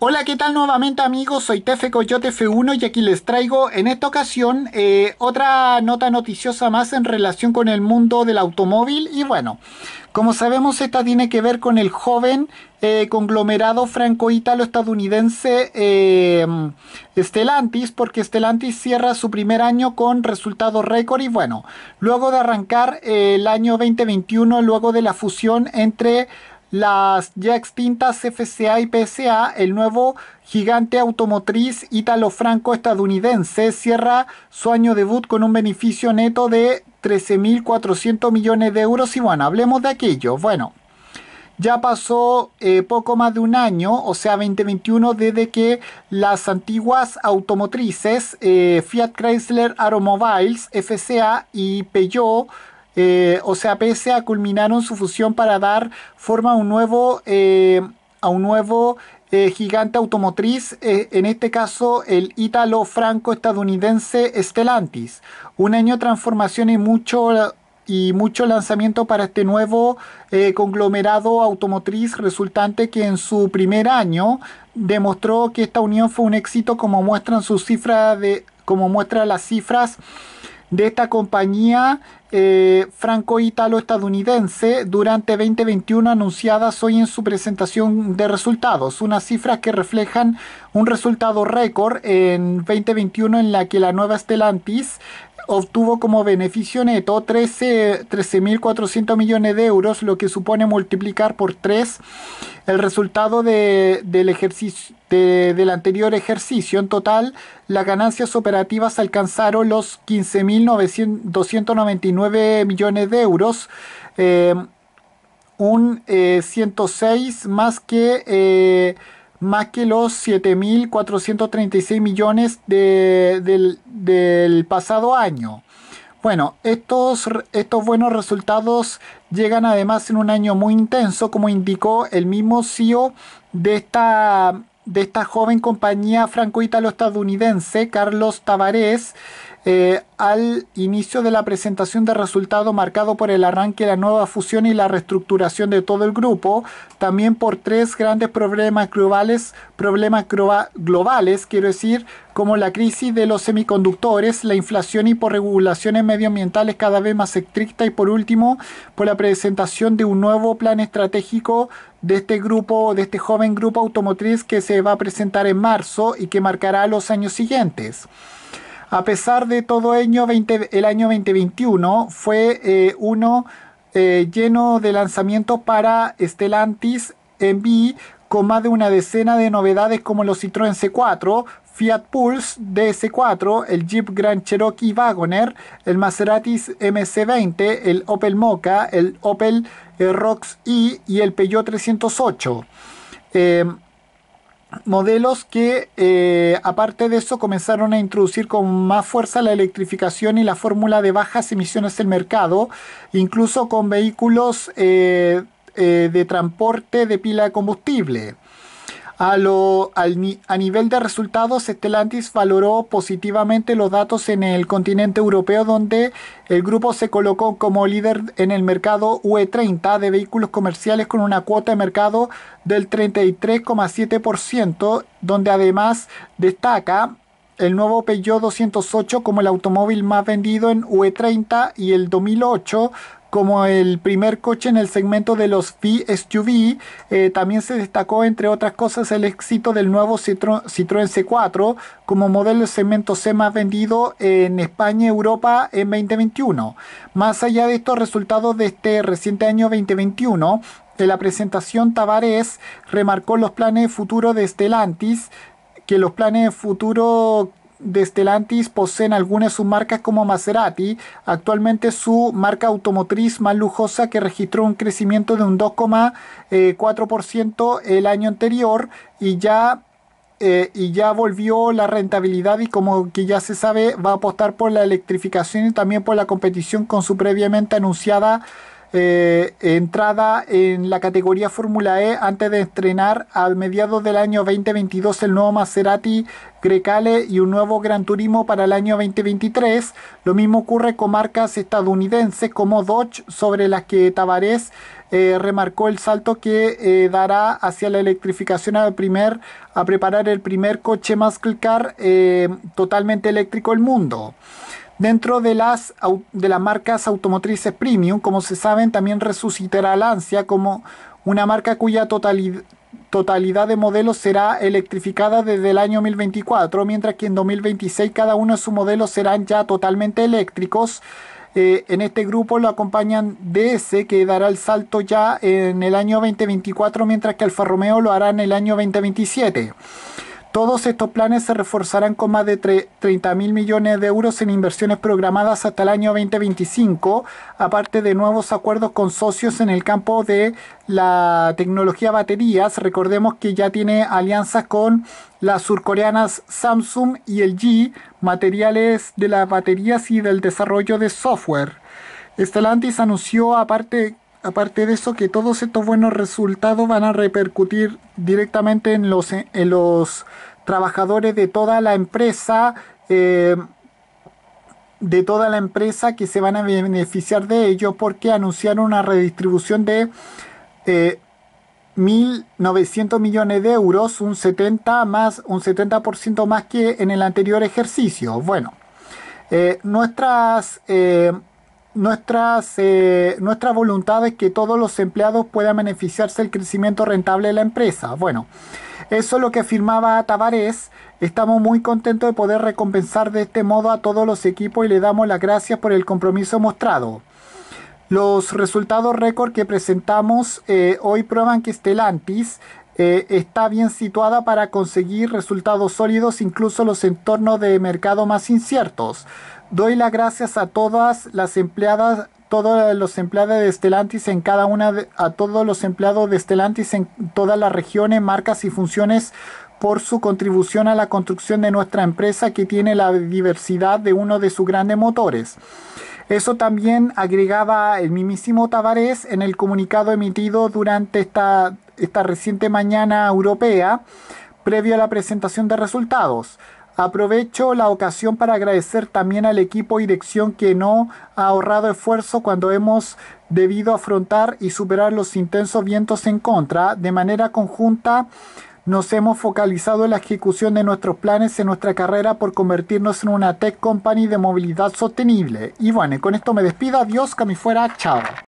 Hola, ¿qué tal nuevamente amigos? Soy Tefe Coyote F1 y aquí les traigo en esta ocasión eh, otra nota noticiosa más en relación con el mundo del automóvil y bueno, como sabemos esta tiene que ver con el joven eh, conglomerado franco italo estadounidense eh, em, Stellantis porque Stellantis cierra su primer año con resultados récord y bueno, luego de arrancar eh, el año 2021, luego de la fusión entre las ya extintas FCA y PSA, el nuevo gigante automotriz italo franco estadounidense cierra su año debut con un beneficio neto de 13.400 millones de euros. Y bueno, hablemos de aquello. Bueno, ya pasó eh, poco más de un año, o sea 2021, desde que las antiguas automotrices eh, Fiat Chrysler Aromobiles, FCA y Peugeot eh, o sea, PSA culminaron su fusión para dar forma a un nuevo, eh, a un nuevo eh, gigante automotriz, en este caso el ítalo-franco-estadounidense Stellantis. Un año de transformación y mucho, y mucho lanzamiento para este nuevo conglomerado automotriz, resultante que en su primer año demostró que esta unión fue un éxito como muestran sus cifras de como muestran las cifras de esta compañía eh, franco italo estadounidense durante 2021 anunciadas hoy en su presentación de resultados, unas cifras que reflejan un resultado récord en 2021 en la que la nueva Stellantis obtuvo como beneficio neto 13.400 millones de euros, lo que supone multiplicar por 3 el resultado de, del, ejercicio, del anterior ejercicio. En total, las ganancias operativas alcanzaron los 15.299 millones de euros. Eh, un 106 eh, más que eh, más que los 7.436 millones del, del, pasado año. Bueno, estos, estos buenos resultados llegan además en un año muy intenso, como indicó el mismo CEO de esta, de esta joven compañía franco italo estadounidense Carlos Tavares, eh, al inicio de la presentación de resultados marcado por el arranque de la nueva fusión y la reestructuración de todo el grupo, también por tres grandes problemas globales, problemas globales, quiero decir, como la crisis de los semiconductores, la inflación y por regulaciones medioambientales cada vez más estrictas y por último, por la presentación de un nuevo plan estratégico de este grupo, de este joven grupo automotriz que se va a presentar en marzo y que marcará los años siguientes. A pesar de todo año el año 2021 fue eh, uno eh, lleno de lanzamientos para Stellantis Envy con más de una decena de novedades como los Citroën C4, Fiat Pulse DS4, el Jeep Grand Cherokee Wagoner, el Maserati MC20, el Opel Mocha, el Opel eh, Rocks e y el Peugeot 308 modelos que, eh, aparte de eso, comenzaron a introducir con más fuerza la electrificación y la fórmula de bajas emisiones del mercado, incluso con vehículos eh, eh, de transporte de pila de combustible. A, lo, a nivel de resultados, Stellantis valoró positivamente los datos en el continente europeo, donde el grupo se colocó como líder en el mercado UE30 de vehículos comerciales con una cuota de mercado del 33,7%, donde además destaca el nuevo Peugeot 208 como el automóvil más vendido en UE30 y el 2008 como el primer coche en el segmento de los VSUV. Eh, también se destacó, entre otras cosas, el éxito del nuevo Citroën, C4 como modelo segmento C más vendido en España y Europa en 2021. Más allá de estos resultados de este reciente año 2021, eh, la presentación Tavares remarcó los planes futuros de Stellantis que los planes futuros de Stellantis poseen algunas de sus marcas como Maserati, actualmente su marca automotriz más lujosa que registró un crecimiento de un 2,4% el año anterior y ya eh, y ya volvió la rentabilidad y como que ya se sabe va a apostar por la electrificación y también por la competición con su previamente anunciada eh, entrada en la categoría Fórmula E antes de estrenar a mediados del año 2022 el nuevo Maserati Grecale y un nuevo Gran Turismo para el año 2023. Lo mismo ocurre con marcas estadounidenses como Dodge, sobre las que Tavares eh, remarcó el salto que eh, dará hacia la electrificación al primer, a preparar el primer coche muscle car totalmente eléctrico del mundo. Dentro de las, de las marcas automotrices premium, como se saben, también resucitará Lancia como una marca cuya totalidad de modelos será electrificada desde el año 2024, mientras que en 2026 cada uno de sus modelos serán ya totalmente eléctricos. Eh, en este grupo lo acompañan DS, que dará el salto ya en el año 2024, mientras que Alfa Romeo lo hará en el año 2027. Todos estos planes se reforzarán con más de 30 mil millones de euros en inversiones programadas hasta el año 2025, aparte de nuevos acuerdos con socios en el campo de la tecnología baterías. Recordemos que ya tiene alianzas con las surcoreanas Samsung y LG, materiales de las baterías y del desarrollo de software. Estelantis anunció aparte aparte de eso, que todos estos buenos resultados van a repercutir directamente en los, trabajadores de toda la empresa. Eh, de toda la empresa que se van a beneficiar de ello porque anunciaron una redistribución de 1.900 eh, millones de euros, un 70%, más, un más que en el anterior ejercicio. Bueno, eh, nuestras nuestra eh, voluntad es que todos los empleados puedan beneficiarse del crecimiento rentable de la empresa. Bueno, eso es lo que afirmaba Tavares. Estamos muy contentos de poder recompensar de este modo a todos los equipos y le damos las gracias por el compromiso mostrado. Los resultados récord que presentamos eh, hoy prueban que Stellantis eh, está bien situada para conseguir resultados sólidos incluso en los entornos de mercado más inciertos. Doy las gracias a todas las empleadas, todos los empleados de Estelantis en cada una, a todos los empleados de estelantis en todas las regiones, marcas y funciones por su contribución a la construcción de nuestra empresa que tiene la diversidad de uno de sus grandes motores. Eso también agregaba el mismísimo Tavares en el comunicado emitido durante esta, esta reciente mañana europea previo a la presentación de resultados. Aprovecho la ocasión para agradecer también al equipo dirección que no ha ahorrado esfuerzo cuando hemos debido afrontar y superar los intensos vientos en contra. De manera conjunta nos hemos focalizado en la ejecución de nuestros planes en nuestra carrera por convertirnos en una tech company de movilidad sostenible. Y bueno, con esto me despido. Adiós, que fuera. Chao.